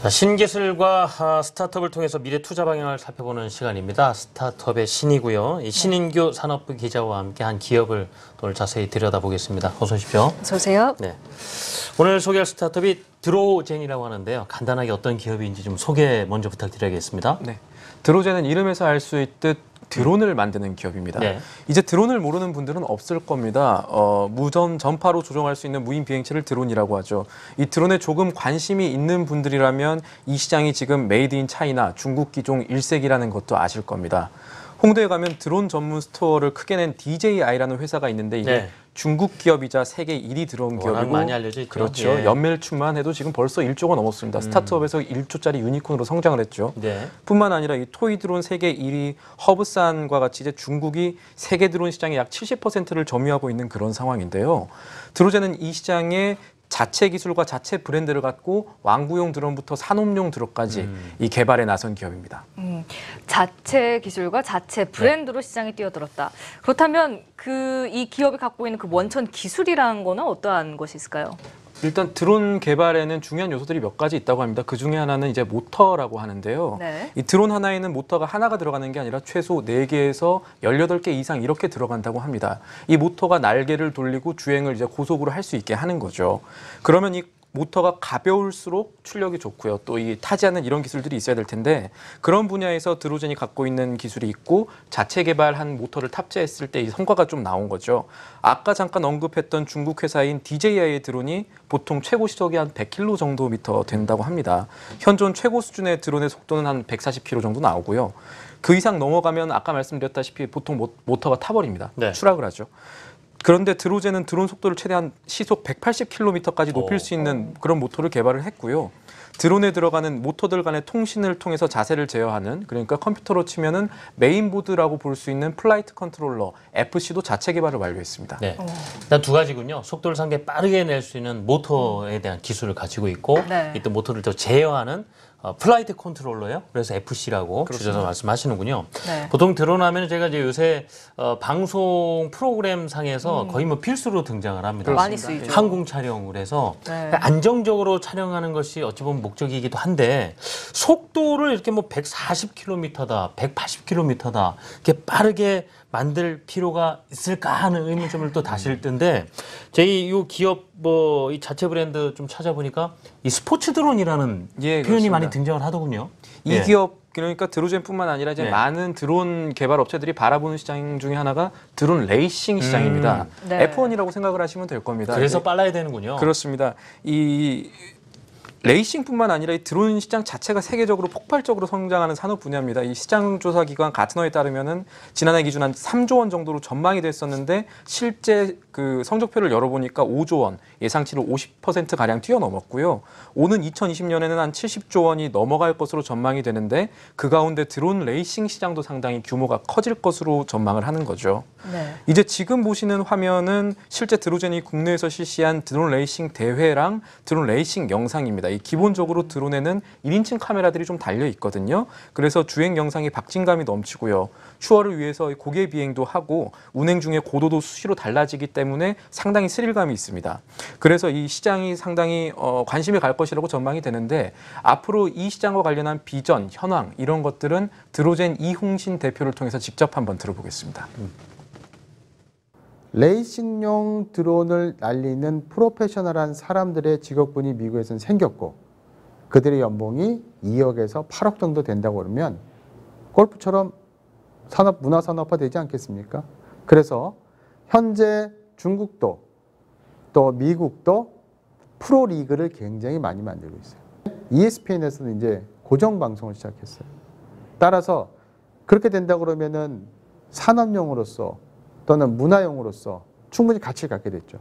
자, 신기술과 아, 스타트업을 통해서 미래 투자 방향을 살펴보는 시간입니다. 스타트업의 신이고요. 네. 신인교 산업부 기자와 함께 한 기업을 오늘 자세히 들여다보겠습니다. 어서 오십시오. 어서 오세요. 네. 오늘 소개할 스타트업이 드로젠이라고 하는데요. 간단하게 어떤 기업인지 좀 소개 먼저 부탁드려야겠습니다. 네. 드로젠은 이름에서 알 수 있듯 드론을 만드는 기업입니다. 네. 이제 드론을 모르는 분들은 없을 겁니다. 어, 무전 전파로 조종할 수 있는 무인 비행체를 드론이라고 하죠. 이 드론에 조금 관심이 있는 분들이라면 이 시장이 지금 메이드 인 차이나 중국 기종 일색이라는 것도 아실 겁니다. 홍대에 가면 드론 전문 스토어를 크게 낸 DJI라는 회사가 있는데 이게 네. 중국 기업이자 세계 1위 드론 기업이고 많이 알려져 있죠. 그렇죠. 예. 연매출만 해도 지금 벌써 1조가 넘었습니다. 음. 스타트업에서 1조짜리 유니콘으로 성장을 했죠. 네. 뿐만 아니라 이 토이 드론 세계 1위 허브산과 같이 이제 중국이 세계 드론 시장의 약 70%를 점유하고 있는 그런 상황인데요. 드로제는 이 시장에 자체 기술과 자체 브랜드를 갖고 왕구용 드론부터 산업용 드론까지 음. 이 개발에 나선 기업입니다. 음, 자체 기술과 자체 브랜드로 네. 시장에 뛰어들었다. 그렇다면 그 이 기업이 갖고 있는 그 원천 기술이라는 거는 어떠한 것이 있을까요? 일단 드론 개발에는 중요한 요소들이 몇 가지 있다고 합니다. 그 중에 하나는 이제 모터라고 하는데요. 네. 이 드론 하나에는 모터가 하나가 들어가는 게 아니라 최소 4개에서1 8개 이상 이렇게 들어간다고 합니다. 이 모터가 날개를 돌리고 주행을 이제 고속으로 할 수 있게 하는 거죠. 그러면 이 모터가 가벼울수록 출력이 좋고요. 또 이 타지않는 이런 기술들이 있어야 될 텐데 그런 분야에서 드로젠이 갖고 있는 기술이 있고 자체 개발한 모터를 탑재했을 때 이 성과가 좀 나온 거죠. 아까 잠깐 언급했던 중국 회사인 DJI의 드론이 보통 최고 시속이 한 100km 정도 미터 된다고 합니다. 현존 최고 수준의 드론의 속도는 한 140km 정도 나오고요. 그 이상 넘어가면 아까 말씀드렸다시피 보통 모, 터가 타버립니다. 네. 추락을 하죠. 그런데 드로제는 드론 속도를 최대한 시속 180km까지 높일 어. 수 있는 그런 모터를 개발을 했고요. 드론에 들어가는 모터들 간의 통신을 통해서 자세를 제어하는 그러니까 컴퓨터로 치면은 메인보드라고 볼 수 있는 플라이트 컨트롤러 FC도 자체 개발을 완료했습니다. 네. 일단 두 가지군요. 속도를 상당히 빠르게 낼 수 있는 모터에 대한 기술을 가지고 있고 네. 이또 모터를 더 제어하는 어, 플라이트 컨트롤러요. 그래서 FC라고 주셔서 말씀하시는군요. 네. 보통 드론하면 제가 이제 요새 어, 방송 프로그램 상에서 음. 거의 뭐 필수로 등장을 합니다. 많이 쓰이죠. 항공 촬영을 해서 네. 안정적으로 촬영하는 것이 어찌 보면 목적이기도 한데 속도를 이렇게 뭐 140km다, 180km다 이렇게 빠르게 만들 필요가 있을까 하는 의문점을 또 다실 음. 텐데 저희 요 기업 뭐이 자체 브랜드 좀 찾아보니까 이 스포츠 드론이라는 예, 표현이 그렇습니다. 많이 등장을 하더군요. 이 예. 기업 그러니까 드로젠뿐만 아니라 이제 네. 많은 드론 개발 업체들이 바라보는 시장 중에 하나가 드론 레이싱 시장입니다. 음. 네. F1이라고 생각을 하시면 될 겁니다. 그래서 예. 빨라야 되는군요. 그렇습니다. 이 레이싱뿐만 아니라 이 드론 시장 자체가 세계적으로 폭발적으로 성장하는 산업 분야입니다. 이 시장조사 기관 가트너에 따르면은 지난해 기준 한 3조 원 정도로 전망이 됐었는데 실제 그 성적표를 열어보니까 5조 원 예상치를 50% 가량 뛰어넘었고요. 오는 2020년에는 한 70조 원이 넘어갈 것으로 전망이 되는데 그 가운데 드론 레이싱 시장도 상당히 규모가 커질 것으로 전망을 하는 거죠. 네. 이제 지금 보시는 화면은 실제 드로젠이 국내에서 실시한 드론 레이싱 대회랑 드론 레이싱 영상입니다. 있습니다. 이 기본적으로 드론에는 1인칭 카메라들이 좀 달려 있거든요. 그래서 주행 영상이 박진감이 넘치고요. 추월을 위해서 고개 비행도 하고 운행 중에 고도도 수시로 달라지기 때문에 상당히 스릴감이 있습니다. 그래서 이 시장이 상당히 어, 관심이 갈 것이라고 전망이 되는데 앞으로 이 시장과 관련한 비전, 현황 이런 것들은 드로젠 이홍신 대표를 통해서 직접 한번 들어보겠습니다. 음. 레이싱용 드론을 날리는 프로페셔널한 사람들의 직업군이 미국에서는 생겼고 그들의 연봉이 2억에서 8억 정도 된다고 그러면 골프처럼 산업 문화 산업화 되지 않겠습니까? 그래서 현재 중국도 또 미국도 프로 리그를 굉장히 많이 만들고 있어요. ESPN에서는 이제 고정 방송을 시작했어요. 따라서 그렇게 된다 고 그러면은 산업용으로서 또는 문화용으로서 충분히 가치를 갖게 됐죠.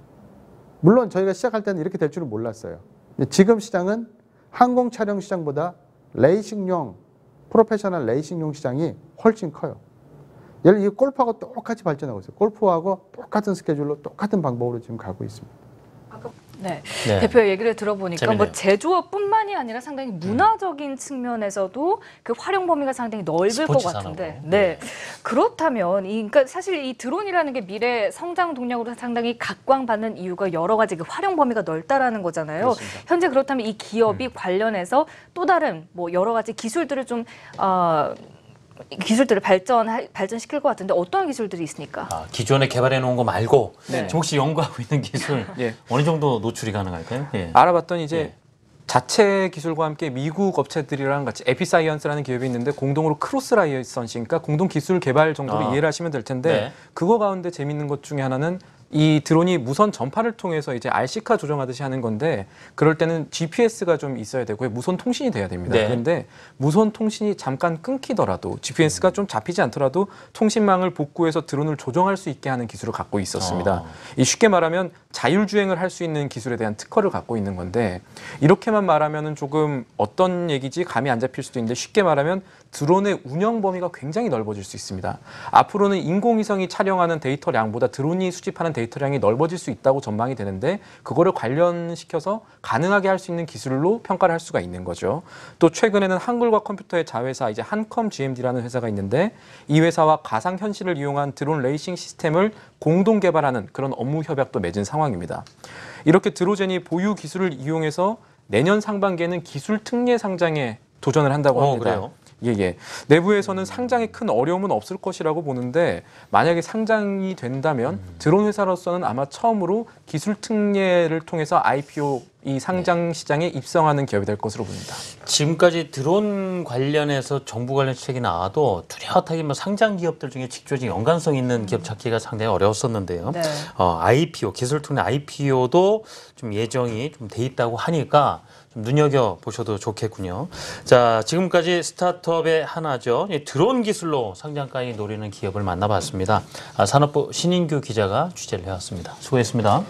물론 저희가 시작할 때는 이렇게 될 줄은 몰랐어요. 지금 시장은 항공 촬영 시장보다 레이싱용 프로페셔널 레이싱용 시장이 훨씬 커요. 예를 이 골프하고 똑같이 발전하고 있어요. 골프하고 똑같은 스케줄로 똑같은 방법으로 지금 가고 있습니다. 네. 네. 대표의 얘기를 들어보니까 뭐 재밌네요. 뭐 제조업뿐만이 아니라 상당히 음. 문화적인 음. 측면에서도 그 활용 범위가 상당히 넓을 것 같은데. 네. 네. 그렇다면 이 그러니까 사실 이 드론이라는 게 미래 성장 동력으로 상당히 각광받는 이유가 여러 가지 그 활용 범위가 넓다라는 거잖아요. 그렇습니다. 현재 그렇다면 이 기업이 음. 관련해서 또 다른 뭐 여러 가지 기술들을 좀 어, 기술들을 발전 발전시킬 것 같은데 어떤 기술들이 있습니까? 아, 기존에 개발해 놓은 거 말고 네. 혹시 연구하고 있는 기술 예. 어느 정도 노출이 가능할까요? 예. 알아봤더니 이제 예. 자체 기술과 함께 미국 업체들이랑 같이 에피사이언스라는 기업이 있는데 공동으로 크로스 라이선싱 그러니까 공동 기술 개발 정도로 아. 이해를 하시면 될 텐데 네. 그거 가운데 재밌는 것 중에 하나는 이 드론이 무선 전파를 통해서 이제 RC카 조정하듯이 하는 건데 그럴 때는 GPS가 좀 있어야 되고 무선 통신이 돼야 됩니다. 네. 그런데 무선 통신이 잠깐 끊기더라도 GPS가 좀 잡히지 않더라도 통신망을 복구해서 드론을 조정할 수 있게 하는 기술을 갖고 있었습니다. 어. 이 쉽게 말하면 자율주행을 할 수 있는 기술에 대한 특허를 갖고 있는 건데 이렇게만 말하면 조금 어떤 얘기지 감이 안 잡힐 수도 있는데 쉽게 말하면 드론의 운영 범위가 굉장히 넓어질 수 있습니다. 앞으로는 인공위성이 촬영하는 데이터량보다 드론이 수집하는 데이터량이 넓어질 수 있다고 전망이 되는데 그거를 관련시켜서 가능하게 할 수 있는 기술로 평가를 할 수가 있는 거죠. 또 최근에는 한글과 컴퓨터의 자회사 이제 한컴 GMD라는 회사가 있는데 이 회사와 가상 현실을 이용한 드론 레이싱 시스템을 공동 개발하는 그런 업무 협약도 맺은 상황입니다. 이렇게 드로젠이 보유 기술을 이용해서 내년 상반기에는 기술 특례 상장에 도전을 한다고 어, 합니다. 어, 예, 예. 내부에서는 음. 상장에 큰 어려움은 없을 것이라고 보는데 만약에 상장이 된다면 음. 드론 회사로서는 아마 처음으로 기술 특례를 통해서 IPO 이 상장 네. 시장에 입성하는 기업이 될 것으로 보입니다. 지금까지 드론 관련해서 정부 관련 책이 나와도 뚜렷하게 뭐 상장 기업들 중에 직조직 연관성 있는 기업 음. 찾기가 상당히 어려웠었는데요. 네. 어, IPO 기술 통해 IPO도 좀 예정이 좀 돼 있다고 하니까 좀 눈여겨 보셔도 좋겠군요. 자 지금까지 스타트업의 하나죠. 드론 기술로 상장가에 노리는 기업을 만나봤습니다. 아, 산업부 신인규 기자가 취재를 해왔습니다. 수고했습니다.